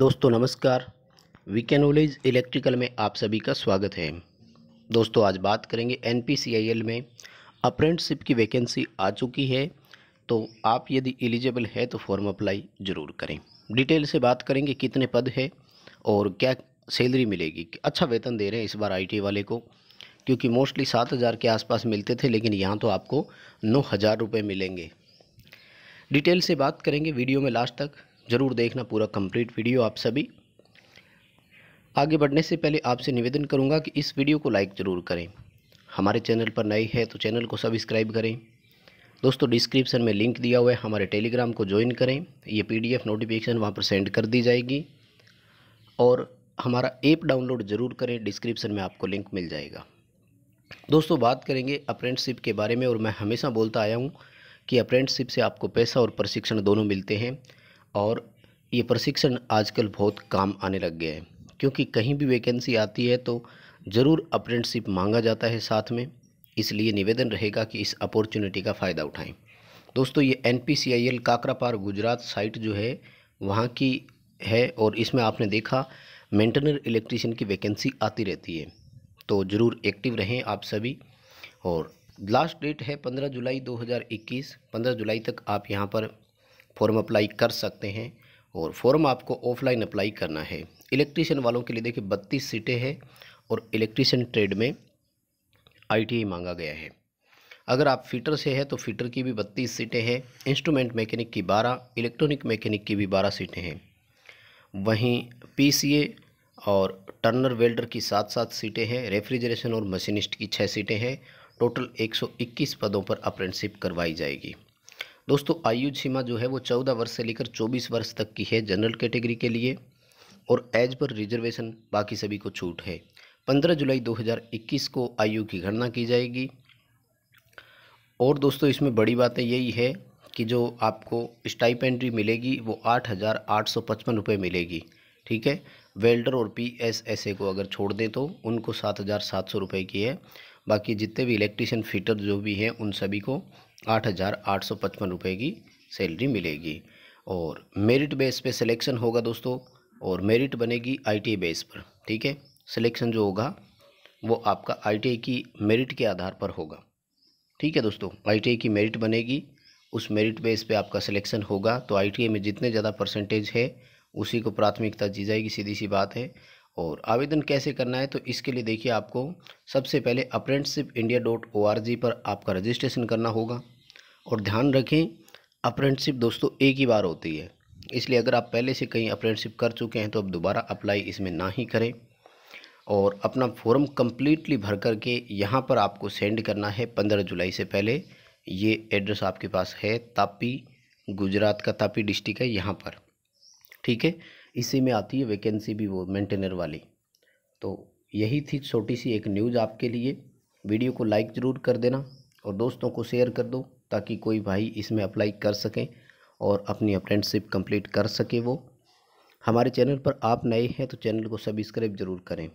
दोस्तों नमस्कार VK knowledge electrical में आप सभी का स्वागत है दोस्तों आज बात करेंगे एन में अप्रेंटशिप की वैकेंसी आ चुकी है तो आप यदि एलिजिबल है तो फॉर्म अप्लाई ज़रूर करें डिटेल से बात करेंगे कितने पद है और क्या सैलरी मिलेगी अच्छा वेतन दे रहे हैं इस बार आई वाले को क्योंकि मोस्टली सात हज़ार के आसपास मिलते थे लेकिन यहाँ तो आपको नौ हज़ार रुपये मिलेंगे डिटेल से बात करेंगे वीडियो में लास्ट तक ज़रूर देखना पूरा कंप्लीट वीडियो आप सभी आगे बढ़ने से पहले आपसे निवेदन करूंगा कि इस वीडियो को लाइक ज़रूर करें हमारे चैनल पर नए हैं तो चैनल को सब्सक्राइब करें दोस्तों डिस्क्रिप्शन में लिंक दिया हुआ है हमारे टेलीग्राम को ज्वाइन करें ये पी नोटिफिकेशन वहाँ पर सेंड कर दी जाएगी और हमारा ऐप डाउनलोड ज़रूर करें डिस्क्रिप्शन में आपको लिंक मिल जाएगा दोस्तों बात करेंगे अप्रेंटशिप के बारे में और मैं हमेशा बोलता आया हूँ कि अप्रेंटशिप से आपको पैसा और प्रशिक्षण दोनों मिलते हैं और ये प्रशिक्षण आजकल बहुत काम आने लग गया है क्योंकि कहीं भी वैकेंसी आती है तो ज़रूर अप्रेंटशिप मांगा जाता है साथ में इसलिए निवेदन रहेगा कि इस अपॉर्चुनिटी का फ़ायदा उठाएं दोस्तों ये N P C I L Kakrapar Gujarat site जो है वहाँ की है और इसमें आपने देखा मेंटेनर इलेक्ट्रीशियन की वैकेंसी आती रहती है तो ज़रूर एक्टिव रहें आप सभी और लास्ट डेट है पंद्रह जुलाई दो हज़ार इक्कीस पंद्रह जुलाई तक आप यहाँ पर फॉर्म अप्लाई कर सकते हैं और फॉर्म आपको ऑफलाइन अप्लाई करना है इलेक्ट्रीशियन वालों के लिए देखिए बत्तीस सीटें हैं और इलेक्ट्रीशियन ट्रेड में आई मांगा गया है अगर आप फीटर से हैं तो फीटर की भी बत्तीस सीटें हैं इंस्ट्रूमेंट मैकेनिक की बारह इलेक्ट्रॉनिक मैकेनिक की भी बारह सीटें हैं वहीं पीसीए और टर्नर वेल्डर की सात सात सीटें हैं रेफ्रिजरेशन और मशीनिस्ट की छः सीटें हैं टोटल 121 पदों पर अप्रेंटशिप करवाई जाएगी दोस्तों आयु सीमा जो है वो चौदह वर्ष से लेकर चौबीस वर्ष तक की है जनरल कैटेगरी के लिए और एज पर रिजर्वेशन बाकी सभी को छूट है पंद्रह जुलाई दो हज़ार इक्कीस को आयु की गणना की जाएगी और दोस्तों इसमें बड़ी बात यही है कि जो आपको स्टाइपेंड्री मिलेगी वो आठ हज़ार आठ सौ पचपन रुपये मिलेगी ठीक है वेल्डर और पी एस एस ए को अगर छोड़ दें तो उनको सात हज़ार सात सौ रुपये की है बाकी जितने भी इलेक्ट्रीशियन फिटर जो भी हैं उन सभी को आठ हज़ार आठ सौ पचपन रुपये की सैलरी मिलेगी और मेरिट बेस पे सिलेक्शन होगा दोस्तों और मेरिट बनेगी आई बेस पर ठीक है सिलेक्शन जो होगा वो आपका आई की मेरिट के आधार पर होगा ठीक है दोस्तों आई की मेरिट बनेगी उस मेरिट बेस पे आपका सिलेक्शन होगा तो आई में जितने ज़्यादा परसेंटेज है उसी को प्राथमिकता दी जाएगी सीधी सी बात है और आवेदन कैसे करना है तो इसके लिए देखिए आपको सबसे पहले apprenticeship India dot O R G पर आपका रजिस्ट्रेशन करना होगा और ध्यान रखें अप्रेंटशिप दोस्तों एक ही बार होती है इसलिए अगर आप पहले से कहीं अप्रेंटशिप कर चुके हैं तो अब दोबारा अप्लाई इसमें ना ही करें और अपना फॉर्म कम्प्लीटली भर करके यहाँ पर आपको सेंड करना है पंद्रह जुलाई से पहले ये एड्रेस आपके पास है तापी गुजरात का तापी डिस्ट्रिक्ट है यहाँ पर ठीक है इसी में आती है वैकेंसी भी वो मेंटेनर वाली तो यही थी छोटी सी एक न्यूज़ आपके लिए वीडियो को लाइक ज़रूर कर देना और दोस्तों को शेयर कर दो ताकि कोई भाई इसमें अप्लाई कर सकें और अपनी अप्रेंटशिप कंप्लीट कर सके वो हमारे चैनल पर आप नए हैं तो चैनल को सब्सक्राइब ज़रूर करें